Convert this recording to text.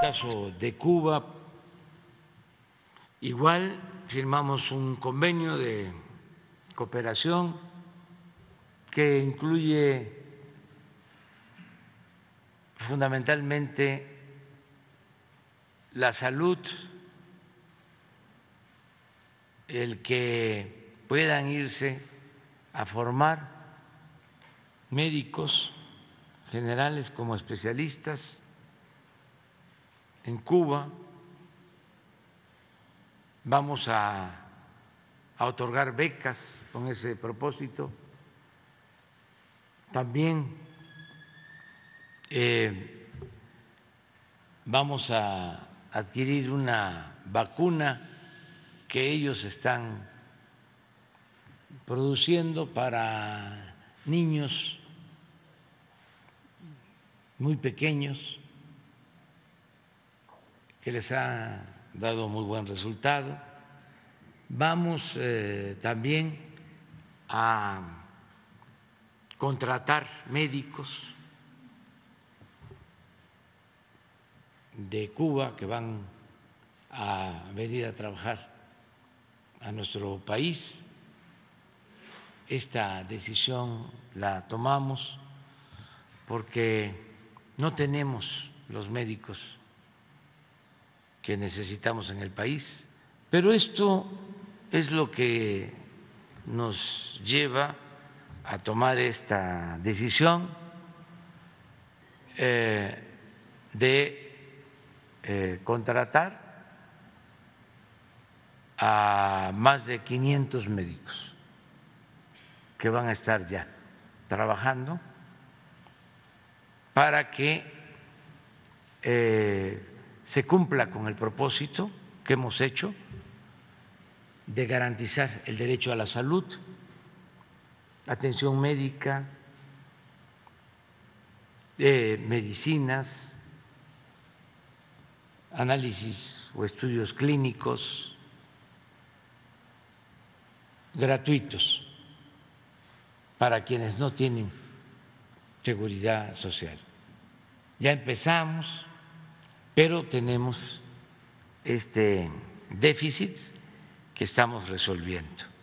caso de Cuba, igual firmamos un convenio de cooperación que incluye fundamentalmente la salud, el que puedan irse a formar médicos generales como especialistas en Cuba, vamos a, otorgar becas con ese propósito. También eh, vamos a adquirir una vacuna que ellos están produciendo para niños muy pequeños que les ha dado muy buen resultado. Vamos eh, también a contratar médicos de Cuba que van a venir a trabajar a nuestro país. Esta decisión la tomamos porque no tenemos los médicos que necesitamos en el país. Pero esto es lo que nos lleva a tomar esta decisión eh, de eh, contratar a más de 500 médicos que van a estar ya trabajando para que eh, se cumpla con el propósito que hemos hecho de garantizar el derecho a la salud, atención médica, eh, medicinas, análisis o estudios clínicos gratuitos para quienes no tienen seguridad social. Ya empezamos pero tenemos este déficit que estamos resolviendo.